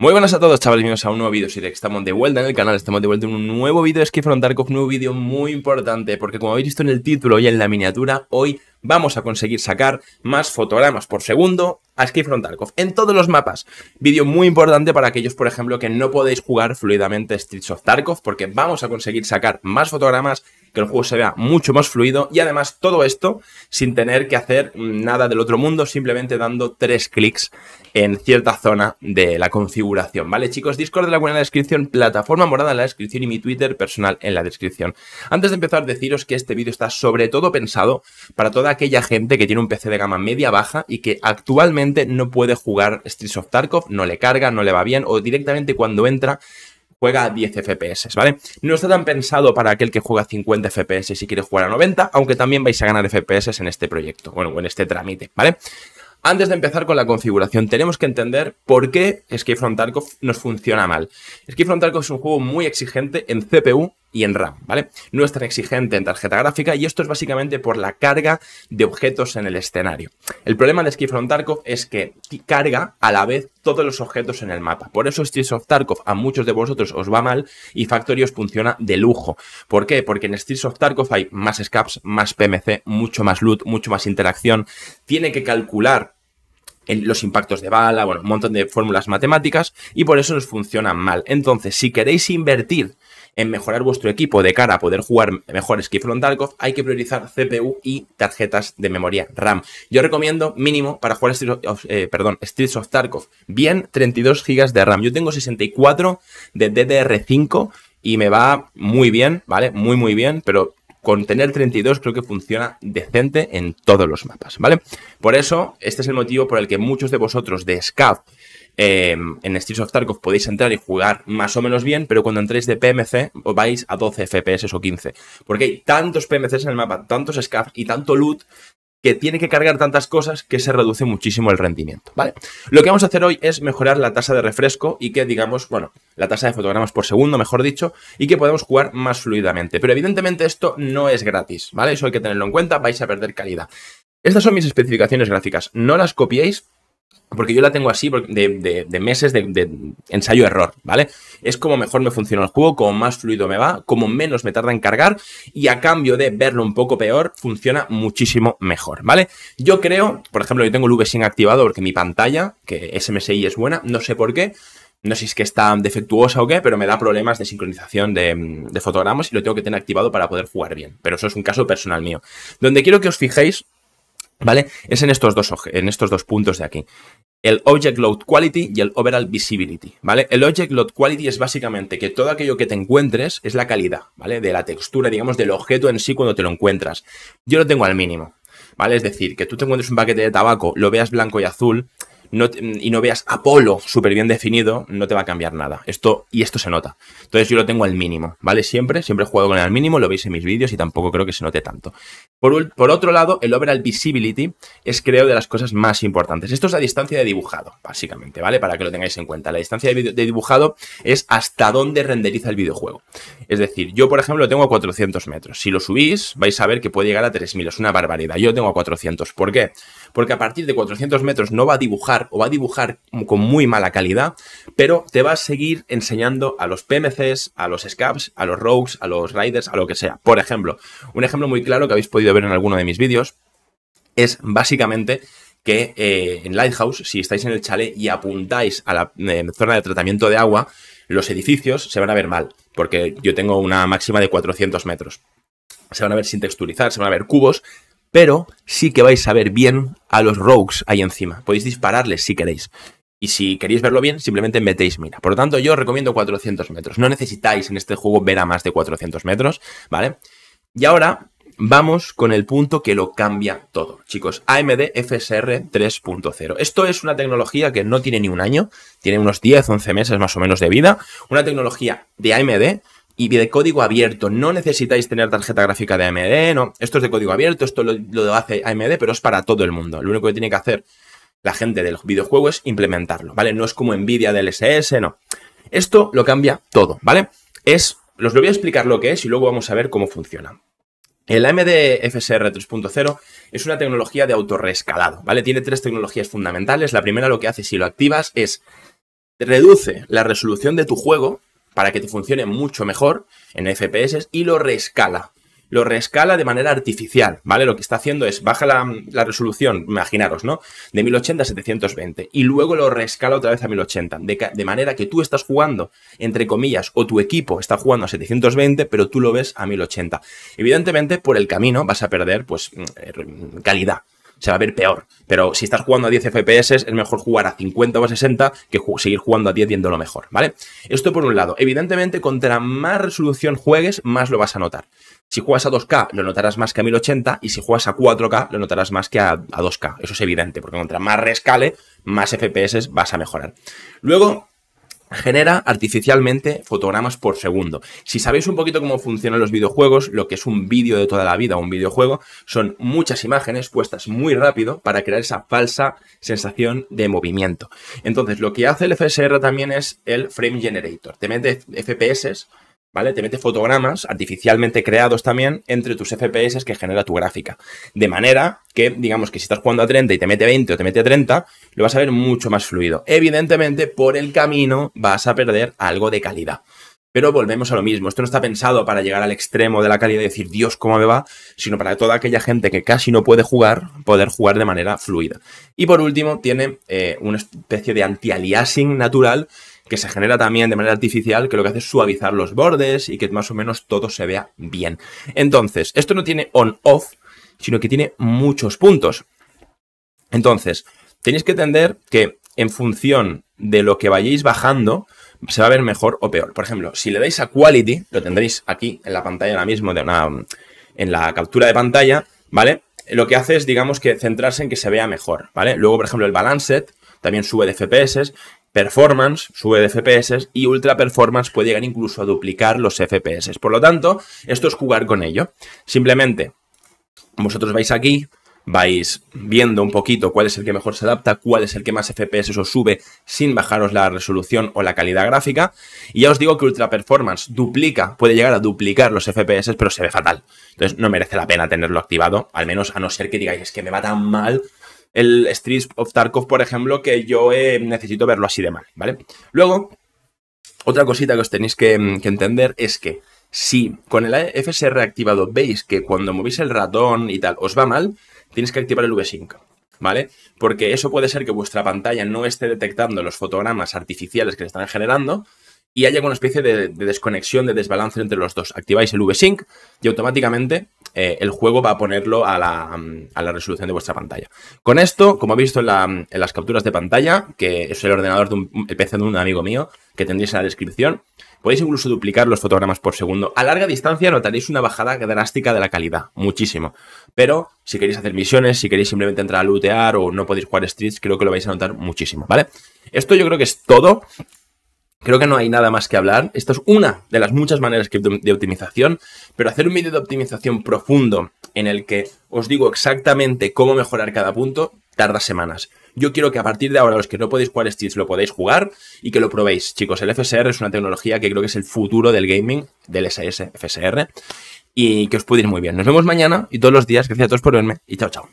Muy buenas a todos chavales, bienvenidos a un nuevo vídeo, si que estamos de vuelta en el canal, estamos de vuelta en un nuevo vídeo de Skyfront Tarkov, un nuevo vídeo muy importante, porque como habéis visto en el título y en la miniatura, hoy vamos a conseguir sacar más fotogramas por segundo a Skifront Tarkov, en todos los mapas. Vídeo muy importante para aquellos, por ejemplo, que no podéis jugar fluidamente Streets of Tarkov, porque vamos a conseguir sacar más fotogramas que el juego se vea mucho más fluido y además todo esto sin tener que hacer nada del otro mundo, simplemente dando tres clics en cierta zona de la configuración, ¿vale chicos? Discord de la buena en la descripción, plataforma morada en la descripción y mi Twitter personal en la descripción. Antes de empezar, deciros que este vídeo está sobre todo pensado para toda aquella gente que tiene un PC de gama media-baja y que actualmente no puede jugar Streets of Tarkov, no le carga, no le va bien o directamente cuando entra juega a 10 FPS, ¿vale? No está tan pensado para aquel que juega a 50 FPS y si quiere jugar a 90, aunque también vais a ganar FPS en este proyecto, bueno, en este trámite, ¿vale? Antes de empezar con la configuración, tenemos que entender por qué Escape from Tarkov nos funciona mal. Escape from Tarkov es un juego muy exigente en CPU y en RAM, ¿vale? No es tan exigente en tarjeta gráfica y esto es básicamente por la carga de objetos en el escenario. El problema de Escape from Tarkov es que carga a la vez todos los objetos en el mapa. Por eso Streets of Tarkov a muchos de vosotros os va mal y Factory os funciona de lujo. ¿Por qué? Porque en Streets of Tarkov hay más scaps, más PMC, mucho más loot, mucho más interacción. Tiene que calcular los impactos de bala, bueno, un montón de fórmulas matemáticas y por eso nos funciona mal. Entonces, si queréis invertir en mejorar vuestro equipo de cara a poder jugar mejor Dark Off, hay que priorizar CPU y tarjetas de memoria RAM. Yo recomiendo mínimo para jugar Streets of, eh, perdón, bien 32 GB de RAM. Yo tengo 64 de DDR5 y me va muy bien, ¿vale? Muy, muy bien, pero con tener 32 creo que funciona decente en todos los mapas, ¿vale? Por eso, este es el motivo por el que muchos de vosotros de SCAF Em, en Streets of Tarkov podéis entrar y jugar más o menos bien, pero cuando entréis de PMC os vais a 12 FPS o 15. Porque hay tantos PMCs en el mapa, tantos scavs y tanto loot que tiene que cargar tantas cosas que se reduce muchísimo el rendimiento, ¿vale? Lo que vamos a hacer hoy es mejorar la tasa de refresco y que digamos, bueno, la tasa de fotogramas por segundo, mejor dicho, y que podamos jugar más fluidamente. Pero evidentemente esto no es gratis, ¿vale? Eso hay que tenerlo en cuenta, vais a perder calidad. Estas son mis especificaciones gráficas, no las copiéis porque yo la tengo así de, meses de, ensayo-error, ¿vale? Es como mejor me funciona el juego, como más fluido me va, como menos me tarda en cargar y a cambio de verlo un poco peor, funciona muchísimo mejor, ¿vale? Yo creo, por ejemplo, yo tengo el sin activado porque mi pantalla, que SMSI es buena, no sé por qué, no sé si es que está defectuosa o qué, pero me da problemas de sincronización de, de fotogramas y lo tengo que tener activado para poder jugar bien. Pero eso es un caso personal mío. Donde quiero que os fijéis ¿Vale? Es en estos, dos, en estos dos puntos de aquí. El Object Load Quality y el Overall Visibility, ¿vale? El Object Load Quality es básicamente que todo aquello que te encuentres es la calidad, ¿vale? De la textura, digamos, del objeto en sí cuando te lo encuentras. Yo lo tengo al mínimo, ¿vale? Es decir, que tú te encuentres un paquete de tabaco, lo veas blanco y azul, Mm, y no veas Apolo súper bien definido, no te va a cambiar nada. Esto, y esto se nota. Entonces yo lo tengo al mínimo, ¿vale? Siempre, siempre juego con el mínimo, lo veis en mis vídeos y tampoco creo que se note tanto. Por, por otro lado, el overall visibility es creo de las cosas más importantes. Esto es la distancia de dibujado, básicamente, ¿vale? Para que lo tengáis en cuenta. La distancia de, dibujado es hasta dónde renderiza el videojuego. Es decir, yo por ejemplo lo tengo a 400 metros. Si lo subís, vais a ver que puede llegar a 3000. Es una barbaridad. Yo lo tengo a 400. ¿Por qué? Porque a partir de 400 metros no va a dibujar o va a dibujar con muy mala calidad, pero te va a seguir enseñando a los PMCs, a los scabs, a los rogues, a los riders, a lo que sea. Por ejemplo, un ejemplo muy claro que habéis podido ver en alguno de mis vídeos es básicamente que eh, en Lighthouse, si estáis en el chalet y apuntáis a la eh, zona de tratamiento de agua, los edificios se van a ver mal, porque yo tengo una máxima de 400 metros. Se van a ver sin texturizar, se van a ver cubos, pero sí que vais a ver bien a los rogues ahí encima. Podéis dispararles si queréis. Y si queréis verlo bien, simplemente metéis mira. Por lo tanto, yo os recomiendo 400 metros. No necesitáis en este juego ver a más de 400 metros, ¿vale? Y ahora vamos con el punto que lo cambia todo, chicos. AMD FSR 3.0. Esto es una tecnología que no tiene ni un año, tiene unos 10, 11 meses más o menos de vida. Una tecnología de AMD y de código abierto. No necesitáis tener tarjeta gráfica de AMD, no. Esto es de código abierto, esto lo, hace AMD, pero es para todo el mundo. Lo único que tiene que hacer la gente del videojuego es implementarlo, ¿vale? No es como Nvidia del SS, no. Esto lo cambia todo, ¿vale? Es, los voy a explicar lo que es y luego vamos a ver cómo funciona. El AMD FSR 3.0 es una tecnología de autorrescalado, ¿vale? Tiene tres tecnologías fundamentales. La primera lo que hace si lo activas es reduce la resolución de tu juego para que te funcione mucho mejor en FPS y lo rescala, Lo rescala de manera artificial, ¿vale? Lo que está haciendo es baja la, resolución, imaginaros, ¿no? De 1080 a 720 y luego lo rescala otra vez a 1080, de, de manera que tú estás jugando, entre comillas, o tu equipo está jugando a 720, pero tú lo ves a 1080. Evidentemente, por el camino vas a perder, pues, mm, eh, calidad se va a ver peor. Pero si estás jugando a 10 FPS, es mejor jugar a 50 o a 60 que seguir jugando a 10 lo mejor, ¿vale? Esto por un lado. Evidentemente, contra más resolución juegues, más lo vas a notar. Si juegas a 2K, lo notarás más que a 1080 y si juegas a 4K, lo notarás más que a, a 2K. Eso es evidente, porque contra más rescale, más FPS vas a mejorar. Luego, genera artificialmente fotogramas por segundo. Si sabéis un poquito cómo funcionan los videojuegos, lo que es un vídeo de toda la vida, un videojuego, son muchas imágenes puestas muy rápido para crear esa falsa sensación de movimiento. Entonces, lo que hace el FSR también es el frame generator. Te mete FPS ¿vale? Te mete fotogramas artificialmente creados también entre tus FPS que genera tu gráfica. De manera que, digamos que si estás jugando a 30 y te mete 20 o te mete a 30, lo vas a ver mucho más fluido. Evidentemente, por el camino vas a perder algo de calidad. Pero volvemos a lo mismo, esto no está pensado para llegar al extremo de la calidad y decir, Dios, cómo me va, sino para toda aquella gente que casi no puede jugar, poder jugar de manera fluida. Y por último, tiene eh, una especie de anti-aliasing natural que se genera también de manera artificial, que lo que hace es suavizar los bordes y que más o menos todo se vea bien. Entonces, esto no tiene on-off, sino que tiene muchos puntos. Entonces, tenéis que entender que en función de lo que vayáis bajando, se va a ver mejor o peor. Por ejemplo, si le dais a Quality, lo tendréis aquí en la pantalla ahora mismo, de una, en la captura de pantalla, ¿vale? Lo que hace es, digamos, que centrarse en que se vea mejor, ¿vale? Luego, por ejemplo, el Balanced también sube de FPS Performance sube de FPS y Ultra Performance puede llegar incluso a duplicar los FPS. Por lo tanto, esto es jugar con ello. Simplemente, vosotros vais aquí, vais viendo un poquito cuál es el que mejor se adapta, cuál es el que más FPS os sube sin bajaros la resolución o la calidad gráfica. Y ya os digo que Ultra Performance duplica, puede llegar a duplicar los FPS, pero se ve fatal. Entonces no merece la pena tenerlo activado, al menos a no ser que digáis que me va tan mal el Streets of Tarkov, por ejemplo, que yo eh, necesito verlo así de mal, ¿vale? Luego, otra cosita que os tenéis que, mm, entender es que si con el FSR activado veis que cuando movéis el ratón y tal os va mal, tienes que activar el V5, ¿Vale? Porque eso puede ser que vuestra pantalla no esté detectando los fotogramas artificiales que se están generando y haya una especie de, desconexión, de desbalance entre los dos. Activáis el VSync y automáticamente eh, el juego va a ponerlo mm, a la, resolución de vuestra pantalla. Con esto, como habéis visto en, las capturas de pantalla, que es el ordenador de un, PC de un amigo mío, que tendréis en la descripción, podéis incluso duplicar los fotogramas por segundo. A larga distancia notaréis una bajada drástica de la calidad, muchísimo. Pero si queréis hacer misiones, si queréis simplemente entrar a lootear o no podéis jugar streets, creo que lo vais a notar muchísimo, ¿vale? Esto yo creo que es todo. Creo que no hay nada más que hablar. esto es una de las muchas maneras de optimización, pero hacer un vídeo de optimización profundo en el que os digo exactamente cómo mejorar cada punto tarda semanas. Yo quiero que a partir de ahora los que no podéis jugar Steam lo podáis jugar y que lo probéis. Chicos, el FSR es una tecnología que creo que es el futuro del gaming, del SS FSR, y que os puede ir muy bien. Nos vemos mañana y todos los días. Gracias a todos por verme y chao, chao.